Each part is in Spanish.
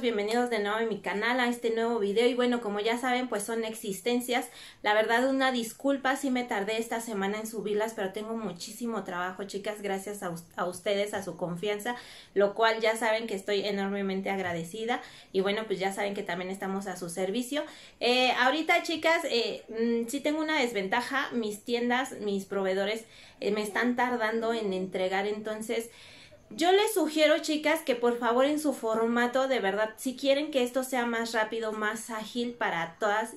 bienvenidos de nuevo a mi canal, a este nuevo video y bueno, como ya saben, pues son existencias, la verdad una disculpa si me tardé esta semana en subirlas, pero tengo muchísimo trabajo, chicas, gracias a, ustedes, a su confianza, lo cual ya saben que estoy enormemente agradecida y bueno, pues ya saben que también estamos a su servicio. Eh, ahorita, chicas, si eh, mm, sí tengo una desventaja, mis tiendas, mis proveedores eh, me están tardando en entregar, entonces... Yo les sugiero, chicas, que por favor en su formato, de verdad, si quieren que esto sea más rápido, más ágil para todas,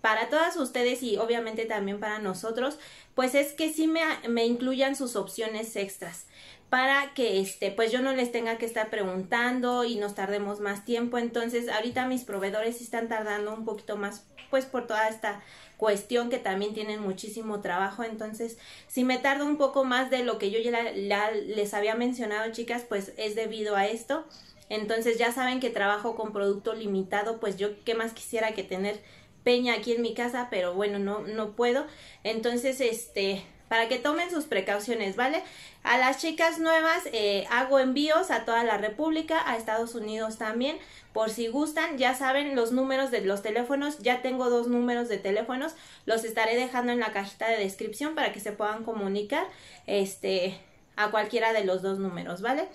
para todas ustedes y obviamente también para nosotros, pues es que sí me, me incluyan sus opciones extras para que este, pues yo no les tenga que estar preguntando y nos tardemos más tiempo. Entonces, ahorita mis proveedores están tardando un poquito más, pues por toda esta cuestión que también tienen muchísimo trabajo. Entonces, si me tardo un poco más de lo que yo ya, les había mencionado, chicas, pues es debido a esto. Entonces, ya saben que trabajo con producto limitado, pues yo qué más quisiera que tener peña aquí en mi casa, pero bueno, no, no puedo. Entonces, este, para que tomen sus precauciones, ¿vale? A las chicas nuevas eh, hago envíos a toda la República, a Estados Unidos también, por si gustan, ya saben los números de los teléfonos, ya tengo dos números de teléfonos, los estaré dejando en la cajita de descripción para que se puedan comunicar este, a cualquiera de los dos números, ¿vale?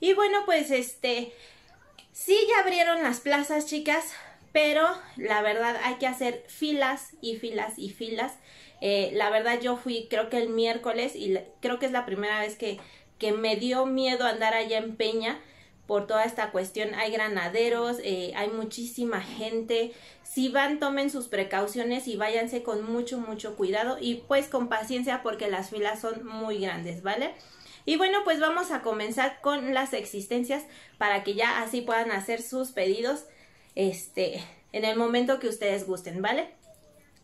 Y bueno, pues este, sí ya abrieron las plazas, chicas, pero la verdad hay que hacer filas y filas y filas eh, la verdad yo fui creo que el miércoles y creo que es la primera vez que, que me dio miedo andar allá en Peña por toda esta cuestión. Hay granaderos, eh, hay muchísima gente. Si van, tomen sus precauciones y váyanse con mucho, mucho cuidado y pues con paciencia porque las filas son muy grandes, ¿vale? Y bueno, pues vamos a comenzar con las existencias para que ya así puedan hacer sus pedidos este, en el momento que ustedes gusten, ¿vale?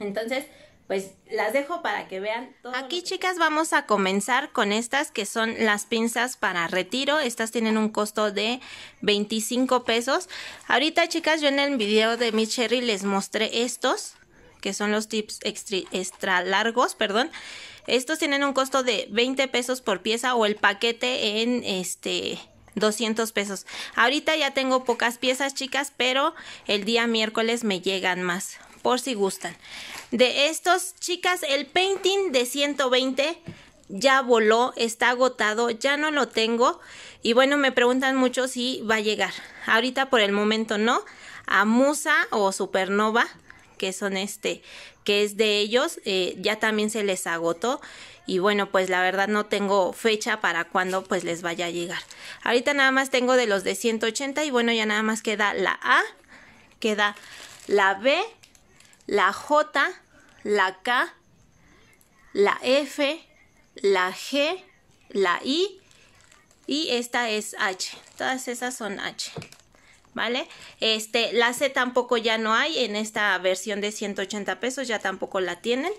Entonces, pues las dejo para que vean. Aquí chicas vamos a comenzar con estas que son las pinzas para retiro. Estas tienen un costo de 25 pesos. Ahorita chicas yo en el video de mi cherry les mostré estos que son los tips extra, extra largos, perdón. Estos tienen un costo de 20 pesos por pieza o el paquete en este 200 pesos. Ahorita ya tengo pocas piezas, chicas, pero el día miércoles me llegan más, por si gustan. De estos, chicas, el painting de 120 ya voló, está agotado, ya no lo tengo. Y bueno, me preguntan mucho si va a llegar. Ahorita por el momento no. A Musa o Supernova, que son este, que es de ellos, eh, ya también se les agotó. Y bueno, pues la verdad no tengo fecha para cuándo pues les vaya a llegar. Ahorita nada más tengo de los de 180 y bueno, ya nada más queda la A, queda la B, la J, la K, la F, la G, la I y esta es H. Todas esas son H. ¿Vale? Este, la C tampoco ya no hay en esta versión de 180 pesos, ya tampoco la tienen.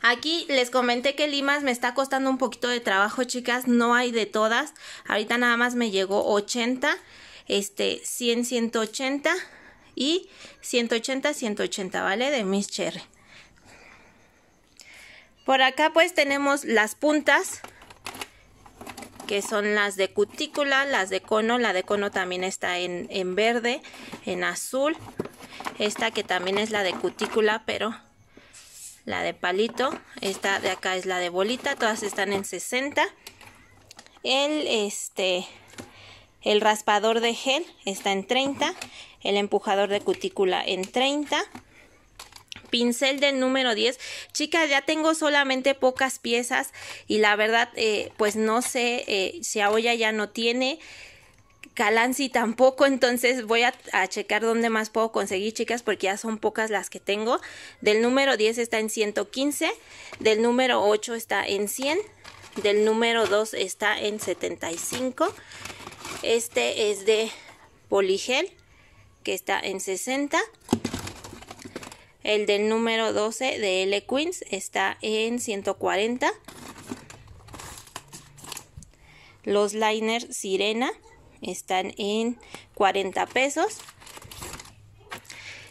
Aquí les comenté que limas me está costando un poquito de trabajo, chicas. No hay de todas. Ahorita nada más me llegó 80. Este, 100, 180 y 180-180, ¿vale? De Miss Cherry. Por acá pues tenemos las puntas, que son las de cutícula, las de cono, la de cono también está en, en verde, en azul, esta que también es la de cutícula, pero la de palito, esta de acá es la de bolita, todas están en 60. El, este, el raspador de gel está en 30 el empujador de cutícula en 30 pincel del número 10. Chicas, ya tengo solamente pocas piezas y la verdad, eh, pues no sé eh, si Aoya ya no tiene. Calanci tampoco, entonces voy a, a, checar dónde más puedo conseguir, chicas, porque ya son pocas las que tengo. Del número 10 está en 115, del número 8 está en 100, del número 2 está en 75. Este es de Poligel que está en 60. El del número 12 de L. Queens está en 140. Los liners Sirena están en 40 pesos.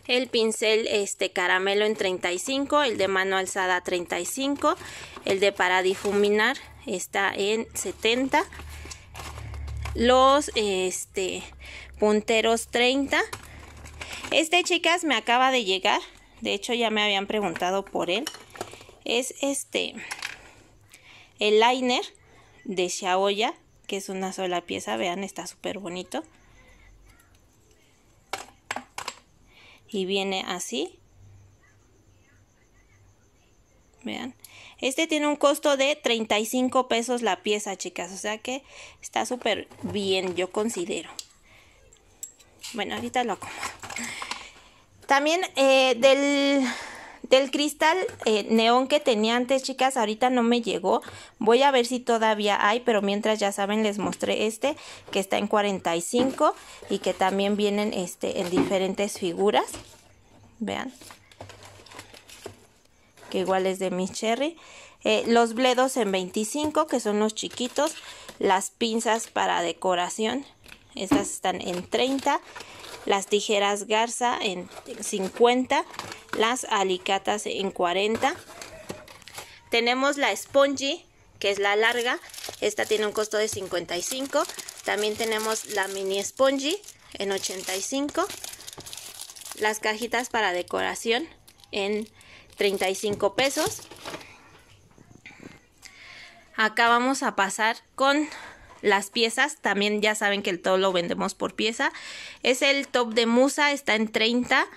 El pincel este caramelo en 35, el de mano alzada 35, el de para difuminar está en 70. Los este punteros 30 este, chicas, me acaba de llegar. De hecho, ya me habían preguntado por él. Es este, el liner de Xiaoya, que es una sola pieza. Vean, está súper bonito. Y viene así. Vean. Este tiene un costo de 35 pesos la pieza, chicas. O sea que está súper bien, yo considero. Bueno, ahorita lo acomodo. También eh, del, cristal eh, neón que tenía antes, chicas, ahorita no me llegó. Voy a ver si todavía hay, pero mientras ya saben les mostré este que está en 45 y que también vienen este, en diferentes figuras. Vean. Que igual es de Miss Cherry. Eh, los bledos en 25, que son los chiquitos. Las pinzas para decoración. Estas están en 30 las tijeras garza en 50, las alicatas en 40. Tenemos la spongy, que es la larga, esta tiene un costo de 55. También tenemos la mini spongy en 85. Las cajitas para decoración en 35 pesos. Acá vamos a pasar con las piezas. También ya saben que el todo lo vendemos por pieza. Es el top de Musa, está en 30.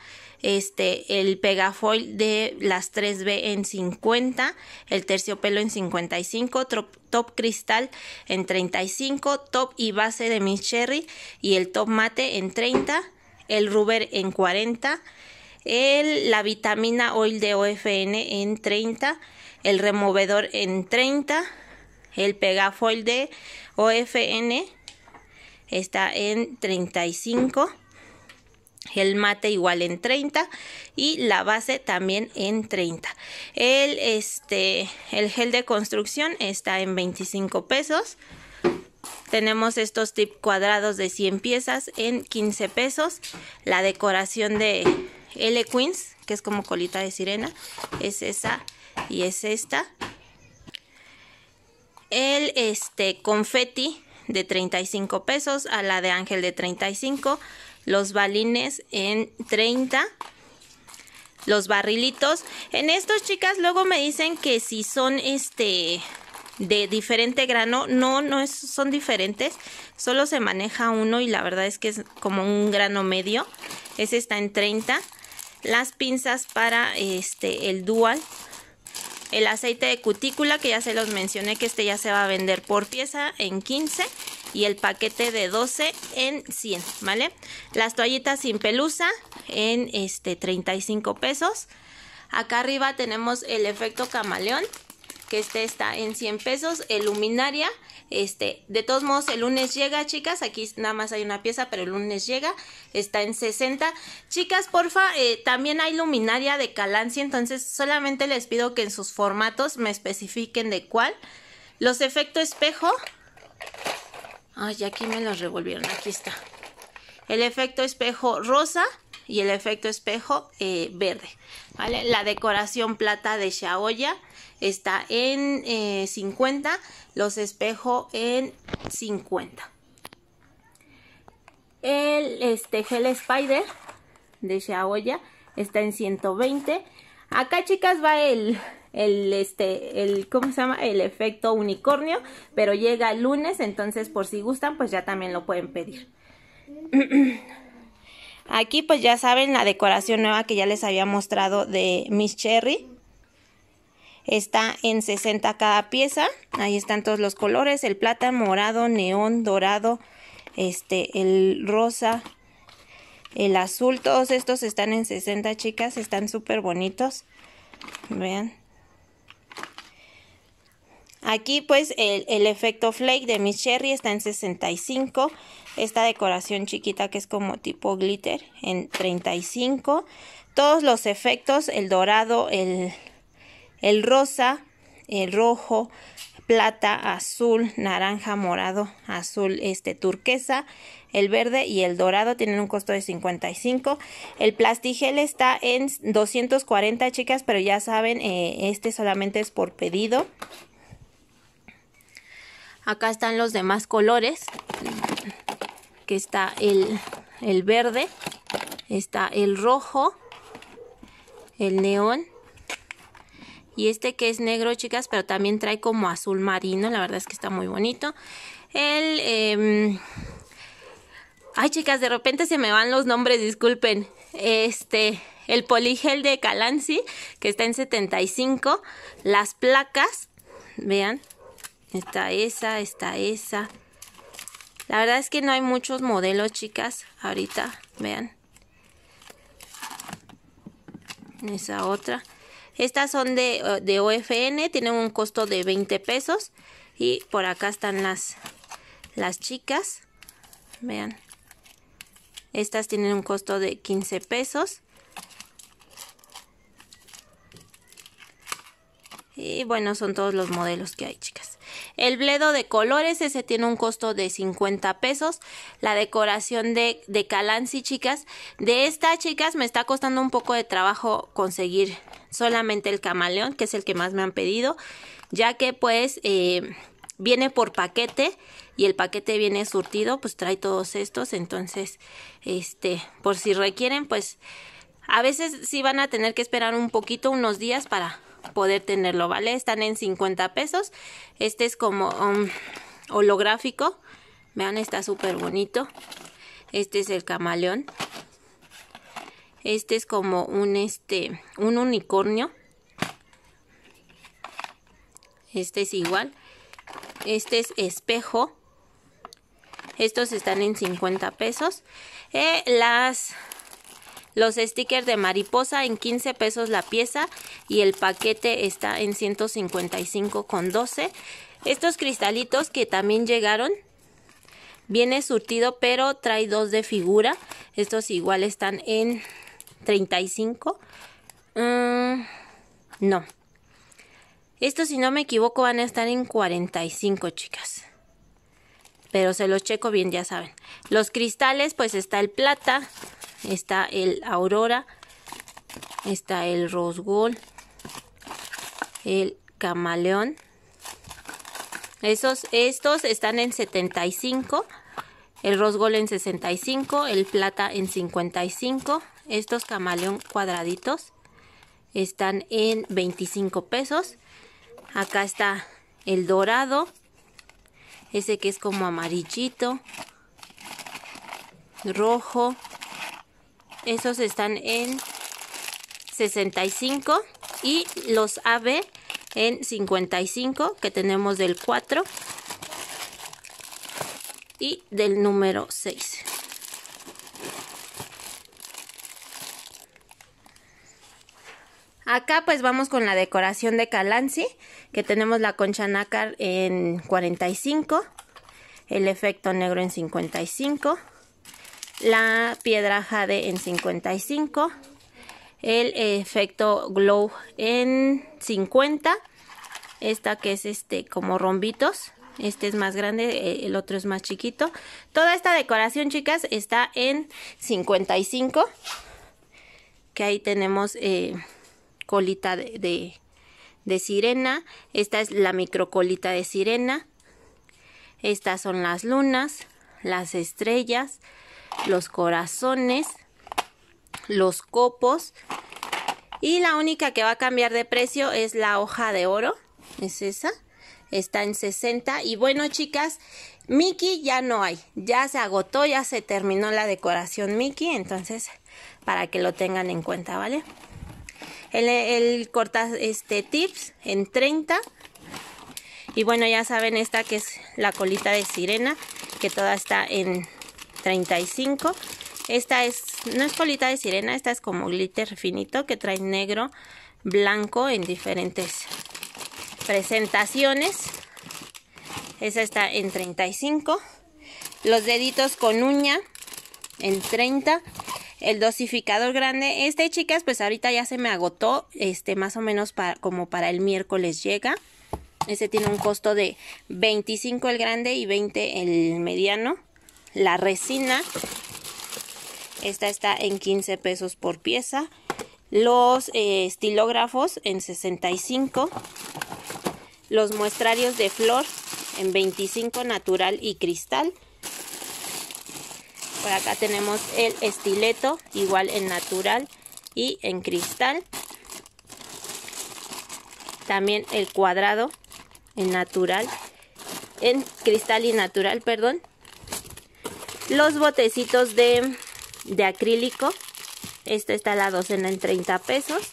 Este, el pegafoil de las 3B en 50, el terciopelo en 55, top, cristal en 35, top y base de Miss cherry y el top mate en 30, el rubber en 40, el, la vitamina oil de OFN en 30, el removedor en 30, el pegafoil de OFN está en 35. El mate igual en 30 y la base también en 30. El, este, el gel de construcción está en 25 pesos. Tenemos estos tip cuadrados de 100 piezas en 15 pesos. La decoración de L Queens, que es como colita de sirena, es esa y es esta el este confeti de 35 pesos, a la de ángel de 35, los balines en 30 los barrilitos. En estos, chicas, luego me dicen que si son este de diferente grano, no, no son diferentes, solo se maneja uno y la verdad es que es como un grano medio. Ese está en 30. Las pinzas para este el dual el aceite de cutícula, que ya se los mencioné, que este ya se va a vender por pieza en 15 y el paquete de 12 en 100, ¿vale? Las toallitas sin pelusa en este 35 pesos. Acá arriba tenemos el efecto camaleón, que este está en 100 pesos, el luminaria, este, de todos modos el lunes llega, chicas, aquí nada más hay una pieza, pero el lunes llega, está en 60. Chicas, porfa, eh, también hay luminaria de Calancia entonces solamente les pido que en sus formatos me especifiquen de cuál. Los efectos espejo, ay, aquí me los revolvieron, aquí está. El efecto espejo rosa, y el efecto espejo eh, verde. ¿vale? La decoración plata de Shaoya está en 50, eh, los espejo en 50. El este, gel spider de Shaoya está en 120. Acá chicas va el, el, este, el, ¿cómo se llama? El efecto unicornio, pero llega el lunes, entonces por si gustan, pues ya también lo pueden pedir. Aquí pues ya saben la decoración nueva que ya les había mostrado de Miss Cherry. Está en 60 cada pieza. Ahí están todos los colores. El plátano, morado, neón, dorado, este, el rosa, el azul. Todos estos están en 60 chicas. Están súper bonitos. Vean. Aquí pues el, efecto flake de Miss Cherry está en 65. Esta decoración chiquita que es como tipo glitter en 35. Todos los efectos, el dorado, el, rosa, el rojo, plata, azul, naranja, morado, azul, este turquesa, el verde y el dorado tienen un costo de 55. El plastigel está en 240 chicas, pero ya saben, eh, este solamente es por pedido. Acá están los demás colores. Que está el, verde. Está el rojo. El neón. Y este que es negro, chicas, pero también trae como azul marino. La verdad es que está muy bonito. El... Em, ay, chicas, de repente se me van los nombres, disculpen. Este... El poligel de Calansi que está en 75. Las placas, vean, Está esa, está esa. La verdad es que no hay muchos modelos, chicas. Ahorita, vean. Esa otra. Estas son de, eh, OFN, tienen un costo de 20 pesos. Y por acá están las, las chicas. Vean. Estas tienen un costo de 15 pesos. Y bueno, son todos los modelos que hay, chicas. El bledo de colores, ese tiene un costo de 50 pesos. La decoración de, de Calanci, chicas. De esta, chicas, me está costando un poco de trabajo conseguir solamente el camaleón, que es el que más me han pedido, ya que pues... Eh, viene por paquete y el paquete viene surtido, pues trae todos estos, entonces, este, por si requieren, pues a veces sí van a tener que esperar un poquito, unos días para poder tenerlo, ¿vale? Están en 50 pesos. Este es como un um, holográfico. Vean, está súper bonito. Este es el camaleón. Este es como un, este, un unicornio. Este es igual. Este es espejo. Estos están en 50 pesos. Eh, las los stickers de mariposa en 15 pesos la pieza y el paquete está en $155.12. con Estos cristalitos que también llegaron viene surtido pero trae dos de figura. Estos igual están en 35. Mm, no. Estos si no me equivoco van a estar en 45 chicas pero se los checo bien, ya saben. Los cristales, pues está el plata, está el Aurora, está el Rose el Camaleón. Esos, estos están en 75, el Rose en 65, el Plata en 55. Estos Camaleón cuadraditos están en 25 pesos. Acá está el dorado, ese que es como amarillito, rojo, esos están en 65 y los AB en 55 que tenemos del 4 y del número 6. Acá pues vamos con la decoración de Calanci, que tenemos la concha nácar en 45, el efecto negro en 55 la piedra jade en 55, el efecto glow en 50, esta que es este como rombitos, este es más grande, eh, el otro es más chiquito. Toda esta decoración, chicas, está en 55. Que ahí tenemos eh, colita de, sirena. Esta es la microcolita de sirena. Estas son las lunas, las estrellas, los corazones, los copos y la única que va a cambiar de precio es la hoja de oro, es esa, está en 60 y bueno chicas, Mickey ya no hay, ya se agotó, ya se terminó la decoración Mickey, entonces para que lo tengan en cuenta, ¿vale? El, corta este tips en 30 y bueno ya saben esta que es la colita de sirena que toda está en 35. Esta es, no es colita de sirena, esta es como glitter finito que trae negro, blanco en diferentes presentaciones. Esa está en 35. Los deditos con uña en 30 el dosificador grande. Este, chicas, pues ahorita ya se me agotó. Este, más o menos para, como para el miércoles llega. Este tiene un costo de 25 el grande y 20 el mediano la resina. Esta está en 15 pesos por pieza. Los eh, estilógrafos en 65. Los muestrarios de flor en 25 natural y cristal. Por acá tenemos el estileto, igual en natural y en cristal. También el cuadrado en natural, en cristal y natural, perdón, los botecitos de, acrílico. Esta está la docena en 30 pesos.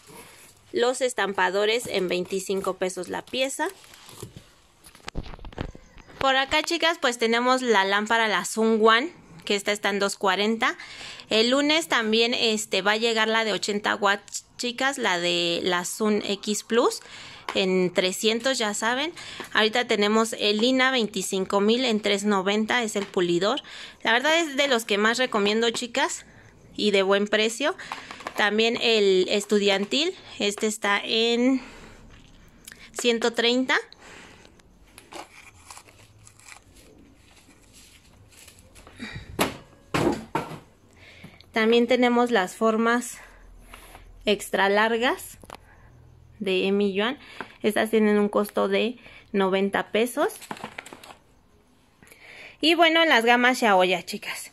Los estampadores en 25 pesos la pieza. Por acá, chicas, pues tenemos la lámpara, la Sun One, que esta está en 240. El lunes también este, va a llegar la de 80 watts, chicas, la de la Sun X Plus en 300, ya saben. Ahorita tenemos el INA 25000 en 390, es el pulidor. La verdad es de los que más recomiendo, chicas, y de buen precio. También el estudiantil, este está en 130. También tenemos las formas extra largas de Emi Yuan. Estas tienen un costo de 90 pesos. Y bueno, las gamas Shaoya, chicas.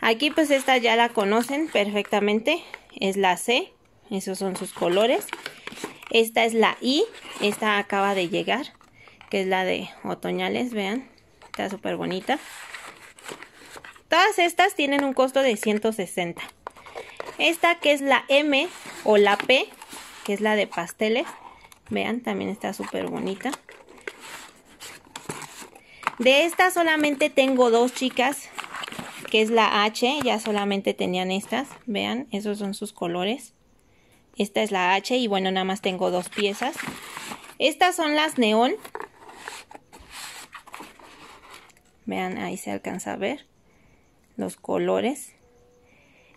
Aquí pues esta ya la conocen perfectamente. Es la C. Esos son sus colores. Esta es la I. Esta acaba de llegar. Que es la de otoñales, vean. Está súper bonita. Todas estas tienen un costo de 160. Esta que es la M o la P que es la de pasteles. Vean, también está súper bonita. De estas solamente tengo dos chicas, que es la H, ya solamente tenían estas, vean, esos son sus colores. Esta es la H y bueno, nada más tengo dos piezas. Estas son las neón. Vean, ahí se alcanza a ver los colores.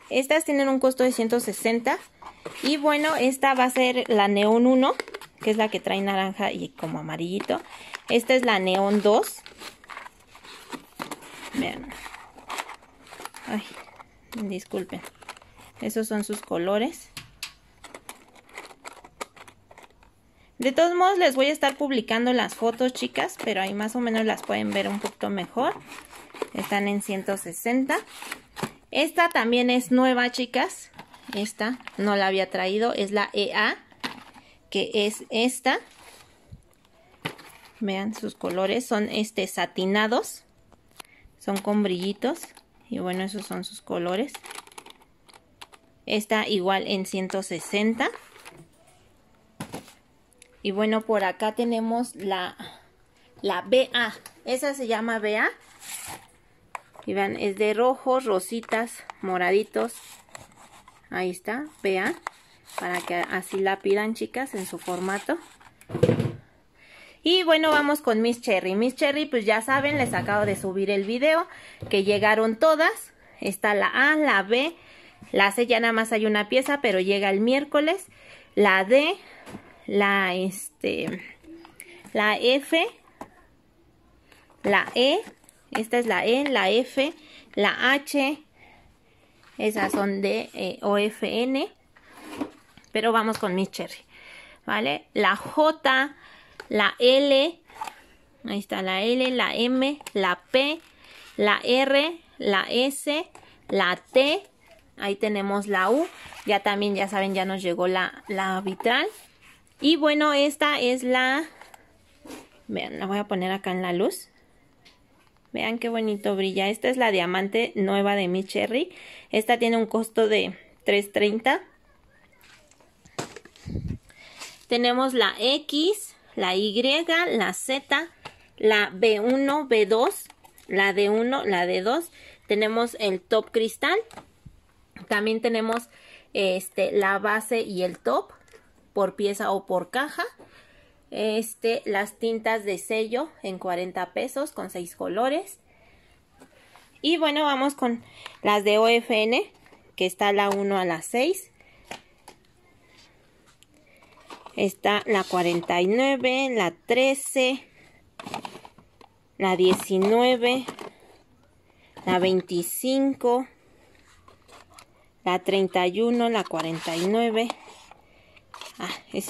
Estas tienen un costo de 160 y bueno, esta va a ser la Neón 1, que es la que trae naranja y como amarillito. Esta es la Neón 2. Ay, disculpen. Esos son sus colores. De todos modos les voy a estar publicando las fotos chicas, pero ahí más o menos las pueden ver un poquito mejor. Están en 160. Esta también es nueva chicas, esta no la había traído. Es la EA, que es esta. Vean sus colores. Son este satinados. Son con brillitos. Y bueno, esos son sus colores. Esta igual en 160. Y bueno, por acá tenemos la, la BA. Esa se llama BA. Y vean, es de rojos, rositas, moraditos, Ahí está, vean, para que así la pidan chicas en su formato. Y bueno, vamos con Miss Cherry. Miss Cherry, pues ya saben, les acabo de subir el video, que llegaron todas. Está la A, la B, la C ya nada más hay una pieza, pero llega el miércoles. La D, la este, la F, la E, esta es la E, la F, la H, esas son de eh, OFN. Pero vamos con mi Cherry. ¿Vale? La J, la L. Ahí está la L, la M, la P, la R, la S, la T. Ahí tenemos la U. Ya también, ya saben, ya nos llegó la, la vitral. Y bueno, esta es la... Vean, la voy a poner acá en la luz. Vean qué bonito brilla. Esta es la diamante nueva de mi Cherry. Esta tiene un costo de 3.30. Tenemos la X, la Y, la Z, la B1, B2, la D1, la D2. Tenemos el top cristal. También tenemos este, la base y el top por pieza o por caja este, las tintas de sello en 40 pesos con 6 colores. Y bueno, vamos con las de OFN, que está la 1 a la 6. Está la 49, la 13, la 19, la 25, la 31, la 49. Ah, es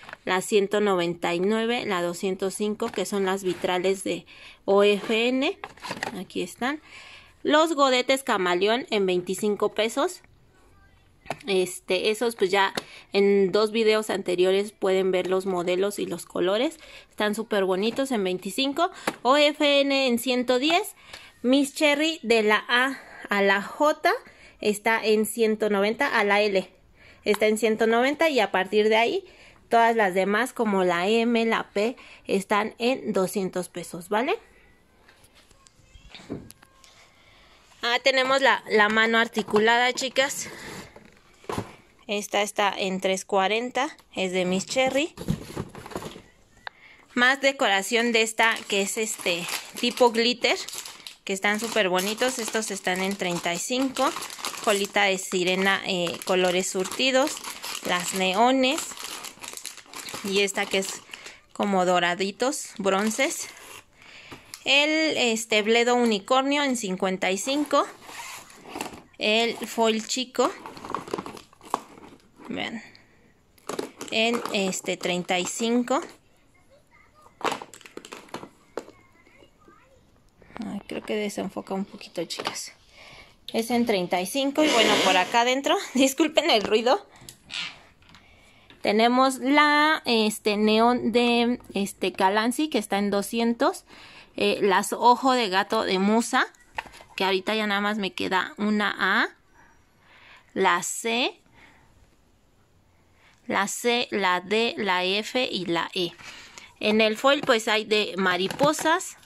la 199, la 205, que son las vitrales de OFN. Aquí están. Los godetes camaleón en 25 pesos. Este, esos pues ya en dos videos anteriores pueden ver los modelos y los colores. Están súper bonitos en 25. OFN en 110. Miss Cherry de la A a la J está en 190. A la L está en 190 y a partir de ahí Todas las demás, como la M, la P, están en 200 pesos, ¿vale? Ah, tenemos la, mano articulada, chicas. Esta está en 340, es de Miss Cherry. Más decoración de esta que es este tipo glitter, que están súper bonitos. Estos están en 35. Colita de sirena, eh, colores surtidos, las neones, y esta que es como doraditos, bronces. El este bledo unicornio en 55. El foil chico. Vean. En este 35. creo que desenfoca un poquito, chicas. Es en 35 y bueno, por acá adentro, disculpen el ruido, tenemos la este, neón de este, Calancy que está en 200. Eh, las ojo de gato de Musa, que ahorita ya nada más me queda una A. La C. La C, la D, la F y la E. En el foil pues hay de mariposas.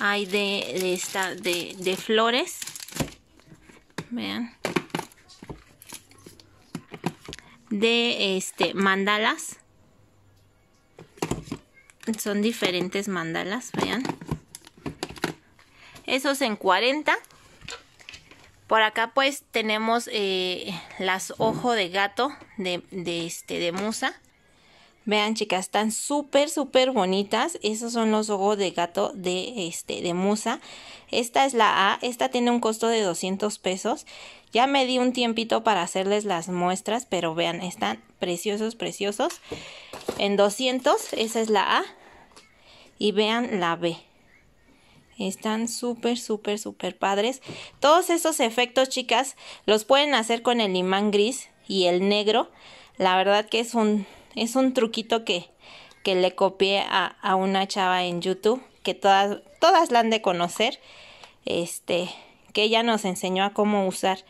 Hay de, de, esta, de, de flores. Vean de este mandalas son diferentes mandalas vean esos en 40 por acá pues tenemos eh, las ojo de gato de, este de musa Vean, chicas, están súper, súper bonitas. Esos son los ojos de gato de, este, de Musa. Esta es la A. Esta tiene un costo de 200 pesos. Ya me di un tiempito para hacerles las muestras, pero vean, están preciosos, preciosos. En 200, esa es la A. Y vean la B. Están súper, súper, súper padres. Todos esos efectos, chicas, los pueden hacer con el imán gris y el negro. La verdad que es un es un truquito que, le copié a, una chava en YouTube, que todas, todas la han de conocer, este, que ella nos enseñó a cómo usar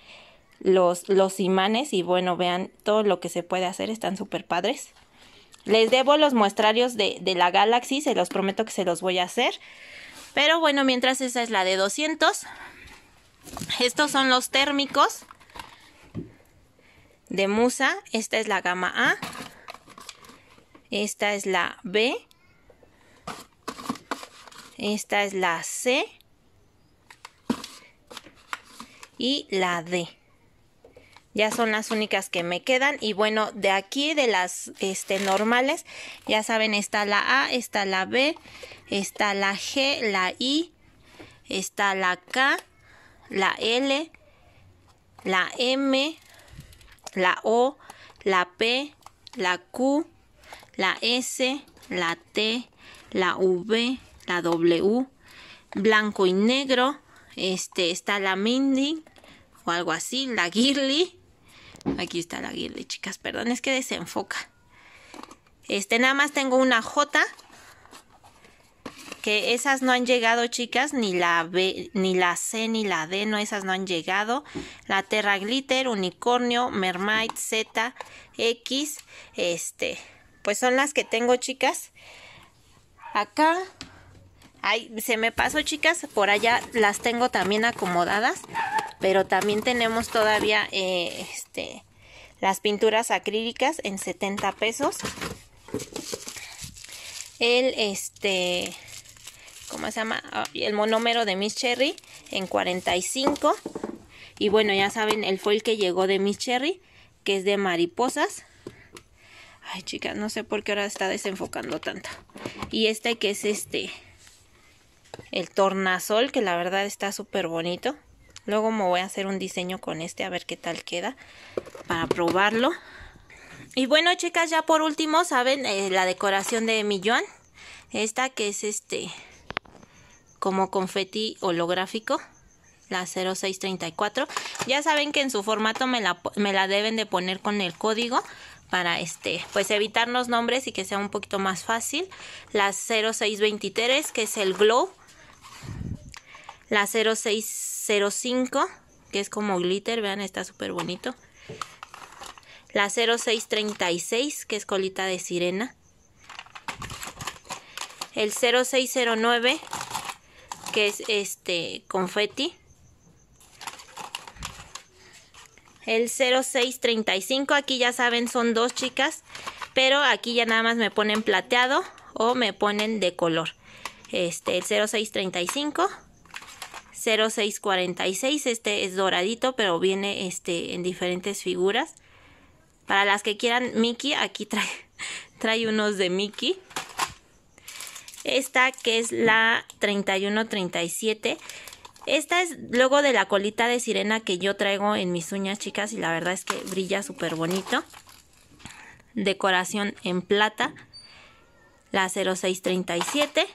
los, los imanes y bueno, vean todo lo que se puede hacer, están súper padres. Les debo los muestrarios de, de la Galaxy, se los prometo que se los voy a hacer. Pero bueno, mientras esa es la de 200. Estos son los térmicos de Musa. Esta es la gama A. Esta es la B. Esta es la C. Y la D. Ya son las únicas que me quedan. Y bueno, de aquí, de las este, normales, ya saben, está la A, está la B, está la G, la I, está la K, la L, la M, la O, la P, la Q, la S, la T, la V, la W, blanco y negro, este está la Mindy o algo así, la Girly. Aquí está la Girly, chicas, perdón, es que desenfoca. Este nada más tengo una J que esas no han llegado, chicas, ni la ni la C, ni la D, no esas no han llegado. La Terra Glitter, Unicornio, Mermaid, Z, X, este pues son las que tengo, chicas. Acá. se me pasó, chicas. Por allá las tengo también acomodadas. Pero también tenemos todavía eh, este, las pinturas acrílicas en 70 pesos. El, este, ¿cómo se llama? El monómero de Miss Cherry en 45. Y bueno, ya saben, el foil que llegó de Miss Cherry, que es de mariposas, Ay, chicas, no sé por qué ahora está desenfocando tanto. Y este que es este. El tornasol, que la verdad está súper bonito. Luego me voy a hacer un diseño con este a ver qué tal queda. Para probarlo. Y bueno, chicas, ya por último, ¿saben? Eh, la decoración de Millón. Esta que es este. Como confeti holográfico la 0634. Ya saben que en su formato me la, me la, deben de poner con el código para este pues evitarnos nombres y que sea un poquito más fácil la 0623 que es el glow la 0605 que es como glitter vean está súper bonito la 0636 que es colita de sirena el 0609 que es este confeti el 0635. Aquí ya saben, son dos chicas, pero aquí ya nada más me ponen plateado o me ponen de color. Este, el 0635. 0646, este es doradito, pero viene este en diferentes figuras. Para las que quieran Mickey, aquí trae, trae unos de Mickey. Esta que es la 3137 esta es luego de la colita de sirena que yo traigo en mis uñas, chicas, y la verdad es que brilla súper bonito. Decoración en plata, la 0637.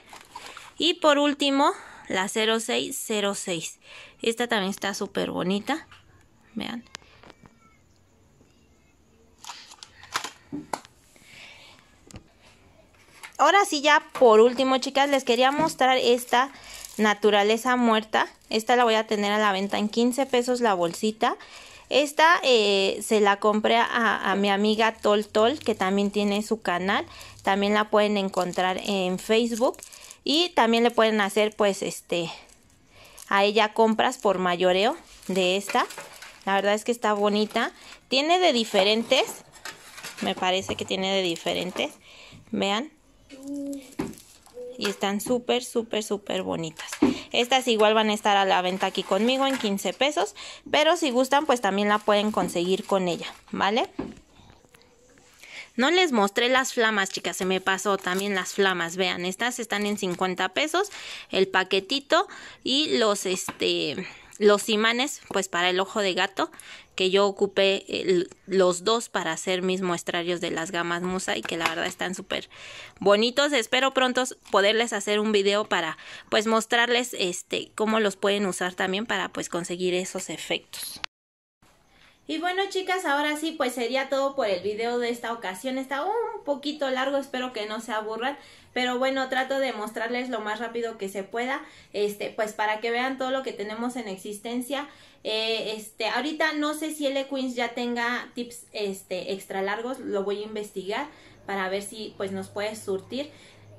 Y por último, la 0606. Esta también está súper bonita. Vean. Ahora sí, ya por último, chicas, les quería mostrar esta naturaleza muerta. Esta la voy a tener a la venta en 15 pesos la bolsita. Esta eh, se la compré a, mi amiga Tol Tol, que también tiene su canal. También la pueden encontrar en Facebook. Y también le pueden hacer, pues, este, a ella compras por mayoreo de esta. La verdad es que está bonita. Tiene de diferentes. Me parece que tiene de diferentes. Vean y están súper, súper, súper bonitas. Estas igual van a estar a la venta aquí conmigo en 15 pesos, pero si gustan pues también la pueden conseguir con ella, ¿vale? No les mostré las flamas, chicas, se me pasó también las flamas. Vean, estas están en 50 pesos, el paquetito y los, este, los imanes, pues para el ojo de gato, que yo ocupé los dos para hacer mis muestrarios de las gamas Musa y que la verdad están súper bonitos. Espero pronto poderles hacer un video para pues mostrarles este cómo los pueden usar también para pues conseguir esos efectos. Y bueno chicas, ahora sí pues sería todo por el video de esta ocasión. Está un poquito largo, espero que no se aburran, pero bueno, trato de mostrarles lo más rápido que se pueda, este pues para que vean todo lo que tenemos en existencia. Eh, este, ahorita no sé si L Queens ya tenga tips este, extra largos, lo voy a investigar para ver si pues nos puede surtir.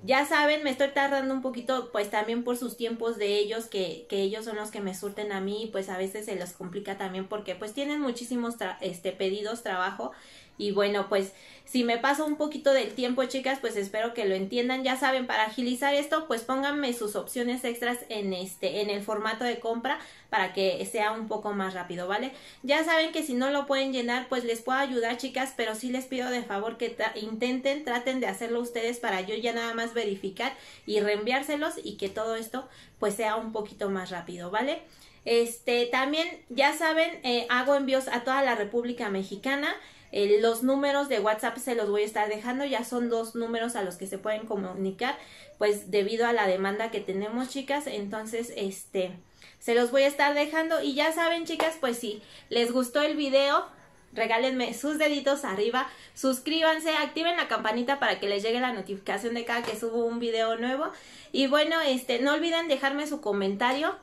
Ya saben, me estoy tardando un poquito, pues también por sus tiempos de ellos, que, ellos son los que me surten a mí, pues a veces se los complica también porque pues tienen muchísimos este, pedidos, trabajo. Y bueno, pues si me paso un poquito del tiempo, chicas, pues espero que lo entiendan. Ya saben, para agilizar esto, pues pónganme sus opciones extras en este en el formato de compra para que sea un poco más rápido, ¿vale? Ya saben que si no lo pueden llenar, pues les puedo ayudar, chicas, pero sí les pido de favor que intenten, traten de hacerlo ustedes para yo ya nada más verificar y reenviárselos y que todo esto pues sea un poquito más rápido, ¿vale? Este, también, ya saben, eh, hago envíos a toda la República Mexicana los números de WhatsApp se los voy a estar dejando, ya son dos números a los que se pueden comunicar, pues debido a la demanda que tenemos, chicas. Entonces, este, se los voy a estar dejando. Y ya saben, chicas, pues si les gustó el video, regálenme sus deditos arriba, suscríbanse, activen la campanita para que les llegue la notificación de cada que subo un video nuevo. Y bueno, este, no olviden dejarme su comentario,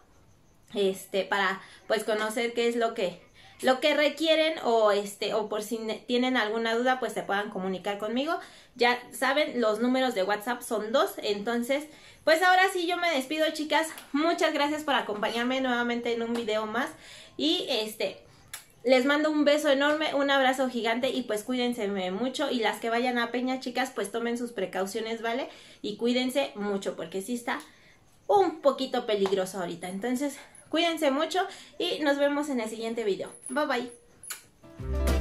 este, para pues conocer qué es lo que lo que requieren o este o por si tienen alguna duda pues se puedan comunicar conmigo. Ya saben, los números de WhatsApp son dos, entonces pues ahora sí yo me despido, chicas. Muchas gracias por acompañarme nuevamente en un video más y este les mando un beso enorme, un abrazo gigante y pues cuídense mucho y las que vayan a Peña, chicas, pues tomen sus precauciones, ¿vale? Y cuídense mucho porque sí está un poquito peligroso ahorita. Entonces, Cuídense mucho y nos vemos en el siguiente video. Bye bye.